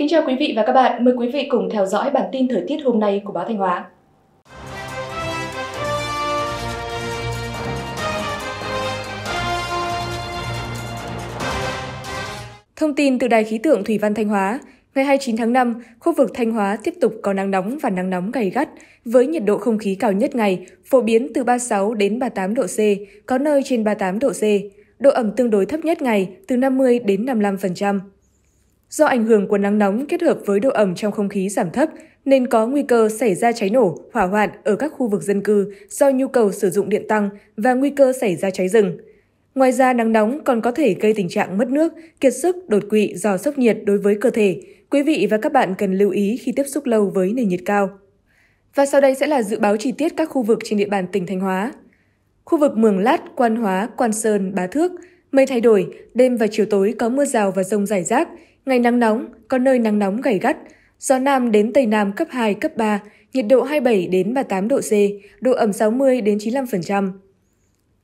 Kính chào quý vị và các bạn, mời quý vị cùng theo dõi bản tin thời tiết hôm nay của báo Thanh Hóa. Thông tin từ Đài khí tượng Thủy văn Thanh Hóa, ngày 29 tháng 5, khu vực Thanh Hóa tiếp tục có nắng nóng và nắng nóng gay gắt, với nhiệt độ không khí cao nhất ngày phổ biến từ 36 đến 38 độ C, có nơi trên 38 độ C. Độ ẩm tương đối thấp nhất ngày từ 50 đến 55%. Do ảnh hưởng của nắng nóng kết hợp với độ ẩm trong không khí giảm thấp, nên có nguy cơ xảy ra cháy nổ, hỏa hoạn ở các khu vực dân cư do nhu cầu sử dụng điện tăng và nguy cơ xảy ra cháy rừng. Ngoài ra, nắng nóng còn có thể gây tình trạng mất nước, kiệt sức, đột quỵ do sốc nhiệt đối với cơ thể. Quý vị và các bạn cần lưu ý khi tiếp xúc lâu với nền nhiệt cao. Và sau đây sẽ là dự báo chi tiết các khu vực trên địa bàn tỉnh Thanh Hóa. Khu vực Mường Lát, Quan Hóa, Quan Sơn, Bá Thước, mây thay đổi, đêm và chiều tối có mưa rào và rông rải rác, Ngày nắng nóng, có nơi nắng nóng gay gắt, gió Nam đến Tây Nam cấp 2, cấp 3, nhiệt độ 27 đến 38 độ C, độ ẩm 60 đến 95%.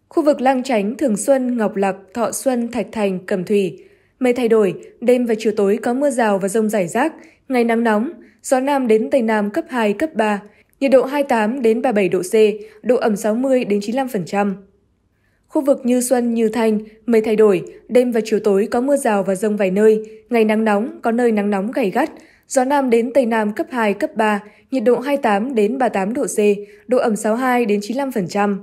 Khu vực Lang Chánh, Thường Xuân, Ngọc Lặc, Thọ Xuân, Thạch Thành, Cẩm Thủy. Mây thay đổi, đêm và chiều tối có mưa rào và rông rải rác, ngày nắng nóng, gió Nam đến Tây Nam cấp 2, cấp 3, nhiệt độ 28 đến 37 độ C, độ ẩm 60 đến 95%. Khu vực như Xuân, Như Thanh, mây thay đổi, đêm và chiều tối có mưa rào và rông vài nơi, ngày nắng nóng, có nơi nắng nóng gay gắt, gió Nam đến Tây Nam cấp 2, cấp 3, nhiệt độ 28 đến 38 độ C, độ ẩm 62 đến 95%.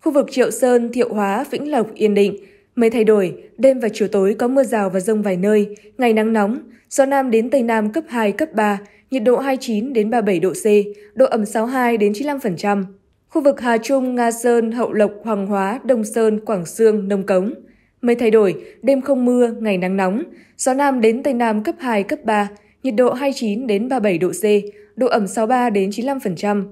Khu vực Triệu Sơn, Thiệu Hóa, Vĩnh Lộc, Yên Định, mây thay đổi, đêm và chiều tối có mưa rào và rông vài nơi, ngày nắng nóng, gió Nam đến Tây Nam cấp 2, cấp 3, nhiệt độ 29 đến 37 độ C, độ ẩm 62 đến 95%. Khu vực Hà Trung, Nga Sơn, Hậu Lộc, Hoàng Hóa, Đông Sơn, Quảng Sương, Nông Cống. Mây thay đổi, đêm không mưa, ngày nắng nóng, gió nam đến tây nam cấp 2, cấp 3, nhiệt độ 29 đến 37 độ C, độ ẩm 63 đến 95%.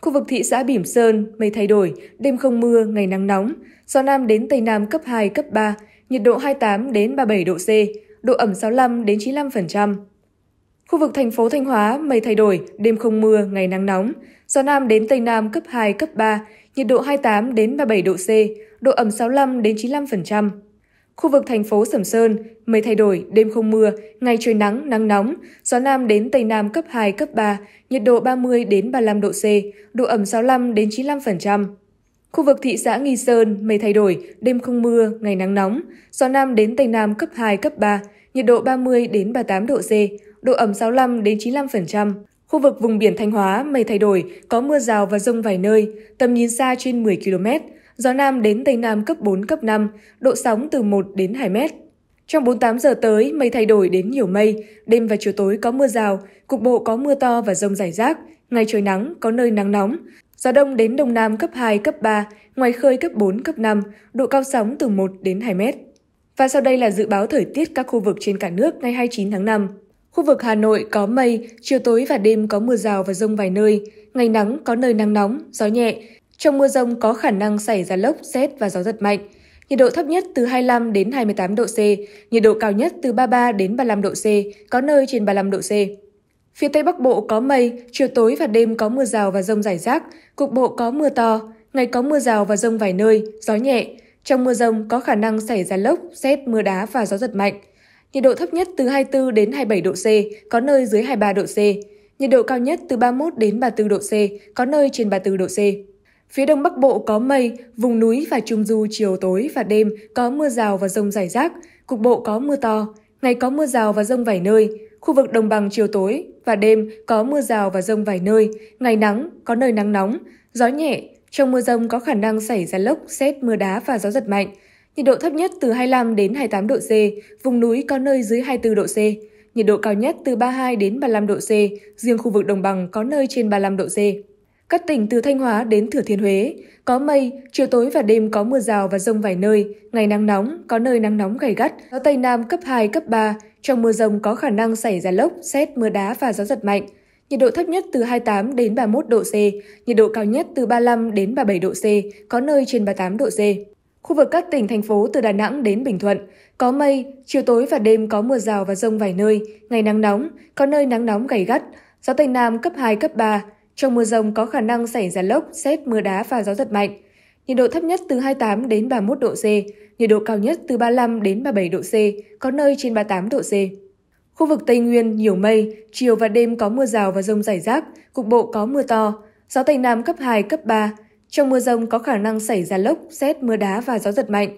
Khu vực thị xã Bỉm Sơn, mây thay đổi, đêm không mưa, ngày nắng nóng, gió nam đến tây nam cấp 2, cấp 3, nhiệt độ 28 đến 37 độ C, độ ẩm 65 đến 95%. Khu vực thành phố Thanh Hóa, mây thay đổi, đêm không mưa, ngày nắng nóng. Gió Nam đến Tây Nam cấp 2, cấp 3, nhiệt độ 28 đến 37 độ C, độ ẩm 65 đến 95%. Khu vực thành phố Sầm Sơn, mây thay đổi, đêm không mưa, ngày trời nắng, nắng nóng, gió Nam đến Tây Nam cấp 2, cấp 3, nhiệt độ 30 đến 35 độ C, độ ẩm 65 đến 95%. Khu vực thị xã Nghi Sơn, mây thay đổi, đêm không mưa, ngày nắng nóng, gió Nam đến Tây Nam cấp 2, cấp 3, nhiệt độ 30 đến 38 độ C, độ ẩm 65 đến 95%. Khu vực vùng biển Thanh Hóa, mây thay đổi, có mưa rào và rông vài nơi, tầm nhìn xa trên 10 km, gió Nam đến Tây Nam cấp 4, cấp 5, độ sóng từ 1 đến 2 mét. Trong 48 giờ tới, mây thay đổi đến nhiều mây, đêm và chiều tối có mưa rào, cục bộ có mưa to và rông rải rác, ngày trời nắng, có nơi nắng nóng. Gió đông đến đông nam cấp 2, cấp 3, ngoài khơi cấp 4, cấp 5, độ cao sóng từ 1 đến 2 mét. Và sau đây là dự báo thời tiết các khu vực trên cả nước ngày 29 tháng 5. Khu vực Hà Nội có mây, chiều tối và đêm có mưa rào và rông vài nơi, ngày nắng có nơi nắng nóng, gió nhẹ. Trong mưa rông có khả năng xảy ra lốc, xét và gió giật mạnh. Nhiệt độ thấp nhất từ 25 đến 28 độ C, nhiệt độ cao nhất từ 33 đến 35 độ C, có nơi trên 35 độ C. Phía Tây Bắc Bộ có mây, chiều tối và đêm có mưa rào và rông rải rác, cục bộ có mưa to, ngày có mưa rào và rông vài nơi, gió nhẹ. Trong mưa rông có khả năng xảy ra lốc, xét, mưa đá và gió giật mạnh. Nhiệt độ thấp nhất từ 24 đến 27 độ C, có nơi dưới 23 độ C. Nhiệt độ cao nhất từ 31 đến 34 độ C, có nơi trên 34 độ C. Phía đông bắc bộ có mây, vùng núi và trung du chiều tối và đêm có mưa rào và rông rải rác, cục bộ có mưa to, ngày có mưa rào và rông vài nơi, khu vực đồng bằng chiều tối và đêm có mưa rào và rông vài nơi, ngày nắng, có nơi nắng nóng, gió nhẹ, trong mưa rông có khả năng xảy ra lốc, xét, mưa đá và gió giật mạnh, Nhiệt độ thấp nhất từ 25 đến 28 độ C, vùng núi có nơi dưới 24 độ C. Nhiệt độ cao nhất từ 32 đến 35 độ C, riêng khu vực đồng bằng có nơi trên 35 độ C. Các tỉnh từ Thanh Hóa đến Thừa Thiên Huế có mây, chiều tối và đêm có mưa rào và rông vài nơi, ngày nắng nóng, có nơi nắng nóng gay gắt, gió Tây Nam cấp 2, cấp 3, trong mưa rông có khả năng xảy ra lốc, xét, mưa đá và gió giật mạnh. Nhiệt độ thấp nhất từ 28 đến 31 độ C, nhiệt độ cao nhất từ 35 đến 37 độ C, có nơi trên 38 độ C. Khu vực các tỉnh, thành phố từ Đà Nẵng đến Bình Thuận, có mây, chiều tối và đêm có mưa rào và rông vài nơi, ngày nắng nóng, có nơi nắng nóng gay gắt, gió Tây Nam cấp 2, cấp 3. Trong mưa rông có khả năng xảy ra lốc, xét, mưa đá và gió giật mạnh. Nhiệt độ thấp nhất từ 28 đến 31 độ C, nhiệt độ cao nhất từ 35 đến 37 độ C, có nơi trên 38 độ C. Khu vực Tây Nguyên nhiều mây, chiều và đêm có mưa rào và rông rải rác, cục bộ có mưa to, gió Tây Nam cấp 2, cấp 3, trong mưa rông có khả năng xảy ra lốc, xét, mưa đá và gió giật mạnh.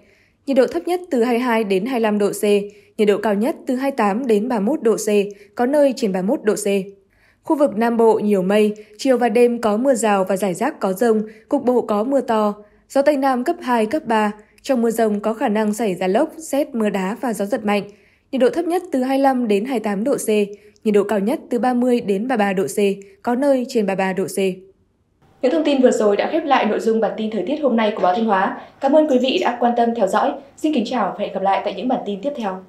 Nhiệt độ thấp nhất từ 22 đến 25 độ C, nhiệt độ cao nhất từ 28 đến 31 độ C, có nơi trên 31 độ C. Khu vực Nam Bộ nhiều mây, chiều và đêm có mưa rào và rải rác có rông, cục bộ có mưa to, gió Tây Nam cấp 2, cấp 3. Trong mưa rông có khả năng xảy ra lốc, xét, mưa đá và gió giật mạnh. Nhiệt độ thấp nhất từ 25 đến 28 độ C, nhiệt độ cao nhất từ 30 đến 33 độ C, có nơi trên 33 độ C. Những thông tin vừa rồi đã khép lại nội dung bản tin thời tiết hôm nay của báo Thanh Hóa. Cảm ơn quý vị đã quan tâm theo dõi. Xin kính chào và hẹn gặp lại tại những bản tin tiếp theo.